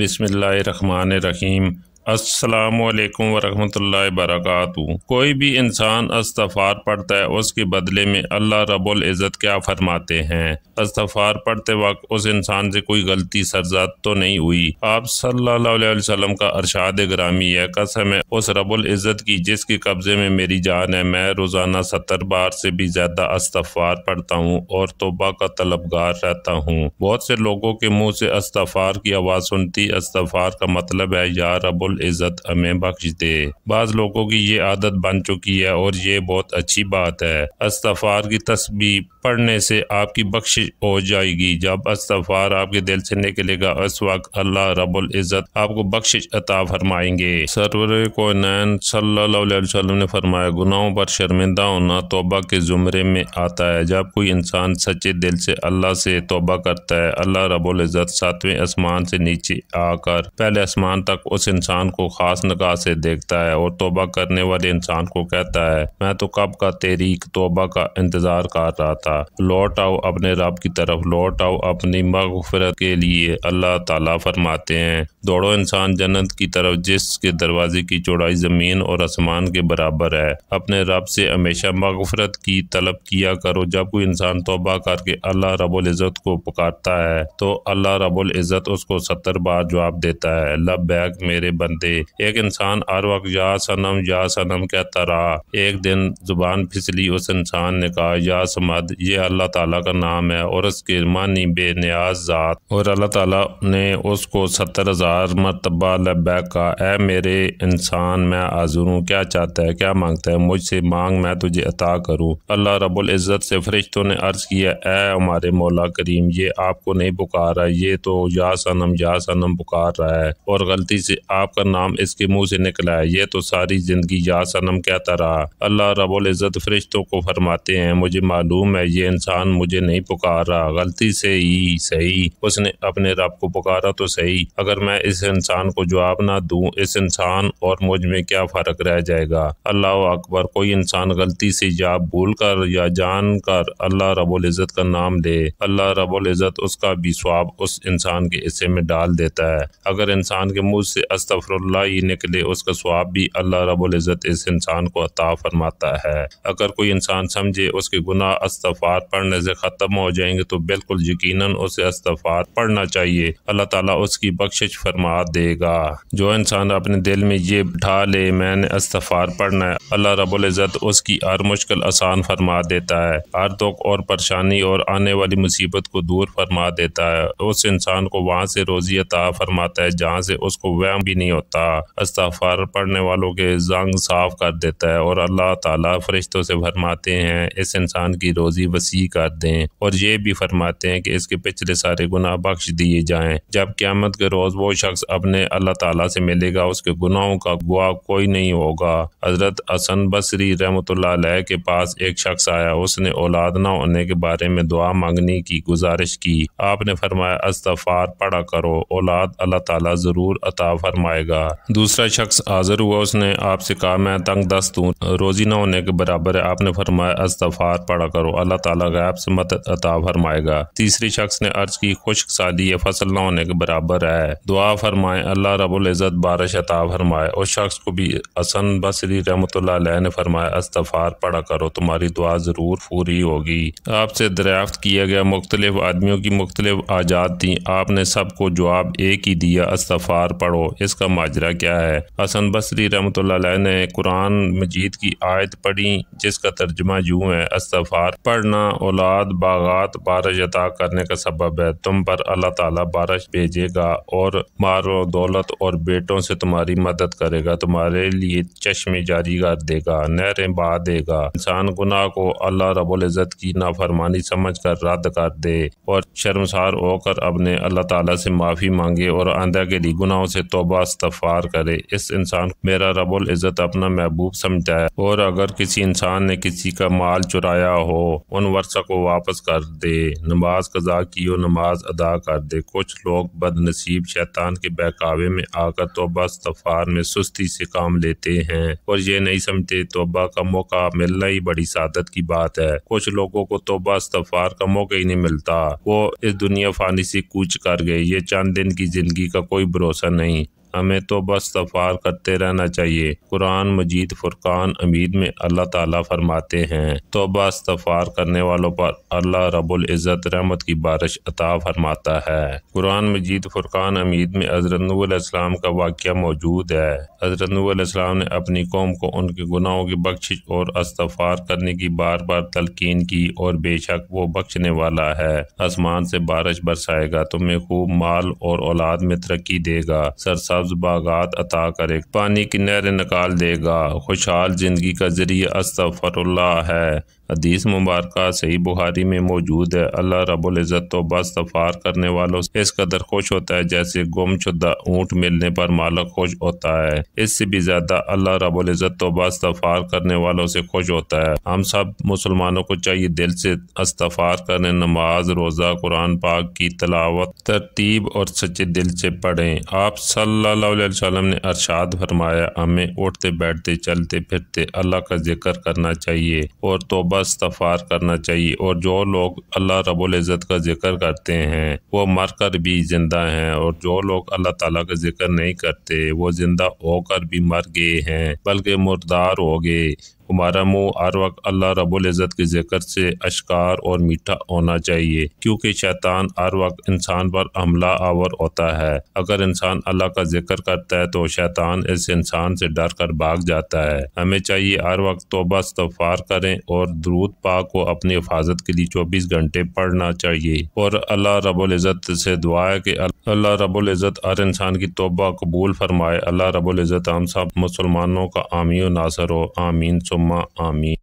बिसमीम असलकम वरहमल वरक कोई भी इंसान अस्तफ़ार पढ़ता है उसके बदले में अल्लाह रबुल्ज़त क्या फ़रमाते हैं अस्तफ़ार पढ़ते वक्त उस इंसान से कोई गलती सरजात तो नहीं हुई आप सल्लल्लाहु अलैहि वसल्लम का अरशाद ग्रामी है कसम है उस रबुल्ज़त की जिसके कब्ज़े में मेरी जान है मैं रोज़ाना सत्तर बार से भी ज़्यादा अस्तफ़ार पढ़ता हूँ और तोबा का तलबगार रहता हूँ बहुत से लोगों के मुँह से अस्तफ़ार की आवाज़ सुनती अस्तफ़ार का मतलब है या रबुल इज़्ज़त हमें बख्श दे बाज़ लोगों की ये आदत बन चुकी है और ये बहुत अच्छी बात है अस्तफ़ार की तस्वीर पढ़ने से आपकी बख्शिश हो जाएगी जब अस्तफ़ार आपके दिल से निकलेगा उस वक्त अल्लाह रबुल इज़्ज़त आपको बख्शिश अता फरमाएंगे सरवर को नैन सल्लाम ने फरमाया गुनाहों पर शर्मिंदा होना तोबा के ज़ुमरे में आता है जब कोई इंसान सच्चे दिल से अल्लाह से तोबा करता है अल्लाह रबुल इज़्ज़त सातवें आसमान से नीचे आकर पहले आसमान तक उस इंसान इंसान को खास नगाह से देखता है और तोबा करने वाले इंसान को कहता है मैं तो कब का तेरी तोबा का इंतजार कर रहा था लौट आओ अपने रब की तरफ लौट आओ अपनी मगफरत के लिए अल्लाह ताला फरमाते हैं दौड़ो इंसान जन्नत की तरफ जिसके दरवाजे की चौड़ाई ज़मीन और आसमान के बराबर है अपने रब से हमेशा मगफरत की तलब किया करो जब कोई इंसान तोबा करके अल्लाह रबुल्ज़त को पुकारता है तो अल्लाह रबुल्ज़त उसको सत्तर बार जवाब देता है लब बैग मेरे बन जानते एक इंसान हर वक्त या सनम या सनम कहता रहा एक दिन जुबान फिसली उस इंसान ने कहा या समद ये अल्लाह तला का नाम है और उसके मानी बेनियाज जात और अल्लाह तला ने उसको सत्तर हज़ार मरतबा लबैक कहा ऐ मेरे इंसान मैं आजूरूँ क्या चाहता है क्या मांगता है मुझसे मांग मैं तुझे अता करूँ अल्लाह रब्बुल इज़्ज़त से फरिश्तों ने अर्ज़ किया ऐ हमारे मौला करीम ये आपको नहीं पुकार रहा ये तो या सनम या सनम पुकार रहा है और गलती से आपका आपका नाम इसके मुंह से निकला है ये तो सारी जिंदगी या सनम कहता रहा अल्लाह इज़्ज़त फरिश्तों को फरमाते हैं मुझे मालूम है ये इंसान मुझे नहीं पुकार रहा गलती से ही सही उसने अपने रब को पुकारा तो सही अगर मैं इस इंसान को जवाब ना दू इस इंसान और मुझ में क्या फ़र्क रह जाएगा अल्लाह अकबर कोई इंसान गलती से या भूल कर या जान कर अल्लाह रबुल इज़्ज़त का नाम ले अल्लाह रबुल इज़्ज़त उसका भी स्वाब उस इंसान के हिस्से में डाल देता है अगर इंसान के मुँह से अस्तफ ही निकले उसका स्वाब भी अल्लाह रबुल्ज़त इस इंसान को अता फरमाता है अगर कोई इंसान समझे उसके गुनाह अस्तफ़ार पढ़ने से ख़त्म हो जाएंगे तो बिल्कुल यकीन उसे अस्तफ़ार पढ़ना चाहिए अल्लाह ताला उसकी बख्शिश फरमा देगा जो इंसान अपने दिल में ये बिठा ले मैंने अस्तफ़ार पढ़ना है अल्लाह रबुल्ज़त उसकी हर मुश्किल आसान फरमा देता है हर दुख और परेशानी और आने वाली मुसीबत को दूर फरमा देता है उस इंसान को वहाँ से रोज़ी अता फरमाता है जहाँ से उसको वहम भी नहीं होता होता अस्तफार पढ़ने वालों के जंग साफ कर देता है और अल्लाह ताला फरिश्तों से फरमाते हैं इस इंसान की रोज़ी वसी कर दें और ये भी फरमाते हैं कि इसके पिछले सारे गुनाह बख्श दिए जाएं जब क्यामत के रोज़ वो शख्स अपने अल्लाह ताला से मिलेगा उसके गुनाहों का गुआ कोई नहीं होगा हज़रत असन बसरी रहमत के पास एक शख्स आया उसने औलाद न होने के बारे में दुआ मांगने की गुजारिश की आपने फरमाया अस्तफार पढ़ा करो औलाद अल्लाह ताला ज़रूर अता फरमाएगा जाएगा दूसरा शख्स हाजिर हुआ उसने आपसे कहा मैं तंग दस्त हूँ रोज़ी न होने के बराबर है आपने फरमाया अस्तफार पढ़ा करो अल्लाह ताला गायब से मत अता फरमाएगा तीसरी शख्स ने अर्ज की खुश शादी है फसल न होने के बराबर है दुआ फरमाए अल्लाह इज़्ज़त बारिश अता फरमाए उस शख्स को भी हसन बसरी रहमत ने फरमाया अस्तफार पढ़ा करो तुम्हारी दुआ ज़रूर पूरी होगी आपसे दरियाफ्त किया गया मुख्तलिफ आदमियों की मुख्तलिफ आजाद थी आपने सबको जवाब एक ही दिया अस्तफार पढ़ो इसका माजरा क्या है हसन बसरी रमत ने कुरान मजीद की आयत पढ़ी जिसका तर्जमा यूँ है अस्तफ़ार पढ़ना औलाद बागात बारिश अदा करने का सबब है तुम पर अल्लाह तला बारिश भेजेगा और मारो दौलत और बेटों से तुम्हारी मदद करेगा तुम्हारे लिए चश्मे जारी कर देगा नहरें बहा देगा इंसान गुनाह को अल्लाह रबुल्ज़त की नाफरमानी समझ कर रद्द कर दे और शर्मसार होकर अपने अल्लाह ताला से माफ़ी मांगे और आंधा के लिए गुनाहों से तोबा इस्तफार करे इस इंसान मेरा रबुल इज़्ज़त अपना महबूब समझा है और अगर किसी इंसान ने किसी का माल चुराया हो उन वर्षा को वापस कर दे नमाज कजा की और नमाज अदा कर दे कुछ लोग बदनसीब शैतान के बहकावे में आकर तोबा इस्तफार में सुस्ती से काम लेते हैं और ये नहीं समझते तोबा का मौका मिलना ही बड़ी सादत की बात है कुछ लोगों को तोबा इस्तफार का मौका ही नहीं मिलता वो इस दुनिया फानी से कूच कर गए ये चंद दिन की जिंदगी का कोई भरोसा नहीं हमें तो बस सफ़ार करते रहना चाहिए कुरान मजीद फुरकान अमीद में अल्लाह ताला फरमाते हैं तो बस सफ़ार करने वालों पर अल्लाह रबुल इज़्ज़त रहमत की बारिश अता फरमाता है कुरान मजीद फुरकान अमीद में हज़रत का वाक़ मौजूद है हज़रत ने अपनी कौम को उनके गुनाहों की बख्शिश और अस्तफ़ार करने की बार बार तलकिन की और बेशक वो बख्शने वाला है आसमान से बारिश बरसाएगा तुम्हें खूब माल और औलाद में तरक्की देगा सरसा सब्ज बागात अता करे पानी की नहर निकाल देगा खुशहाल ज़िंदगी का ज़रिए अस्तफ़रल्ला है अदीस मुबारक सही बुहारी में मौजूद है अल्लाह रबुल्ज़त तो बस्तफ़ार करने वालों से इस कदर खुश होता है जैसे गुमशुदा ऊँट मिलने पर मालक खुश होता है इससे भी ज़्यादा अल्लाह रबुल रबुल्ज़त तो बस्तफ़ार करने वालों से खुश होता है हम सब मुसलमानों को चाहिए दिल से अस्तफ़ार करने नमाज रोज़ा कुरान पाक की तलावत तरतीब और सच्चे दिल से पढ़ें आप सल्ला सल्लल्लाहु अलैहि वसल्लम ने अरशाद फरमाया हमें उठते बैठते चलते फिरते अल्लाह का जिक्र करना चाहिए और तोबा इस्तफ़ार करना चाहिए और जो लोग अल्लाह रबुल्ज़त का जिक्र करते हैं वो मर कर भी ज़िंदा हैं और जो लोग अल्लाह तला का जिक्र नहीं करते वो ज़िंदा होकर भी मर गए हैं बल्कि मुर्दार हो गए हमारा मुंह हर वक्त अल्लाह इज़्ज़त के जिक्र से अशकार और मीठा होना चाहिए क्योंकि शैतान हर वक्त इंसान पर हमला आवर होता है अगर इंसान अल्लाह का जिक्र करता है तो शैतान इस इंसान से डर कर भाग जाता है हमें चाहिए हर वक्त तोबा इस्तफार करें और द्रूद पाक को अपनी हिफाजत के लिए चौबीस घंटे पढ़ना चाहिए और अल्लाह इज़्ज़त से दुआ है कि अल्लाह रबुल्ज़त हर इंसान की तोबा कबूल फरमाए अल्लाह इज़्ज़त हम सब मुसलमानों का आमी नासर हो आमीन सुम Allahumma amin.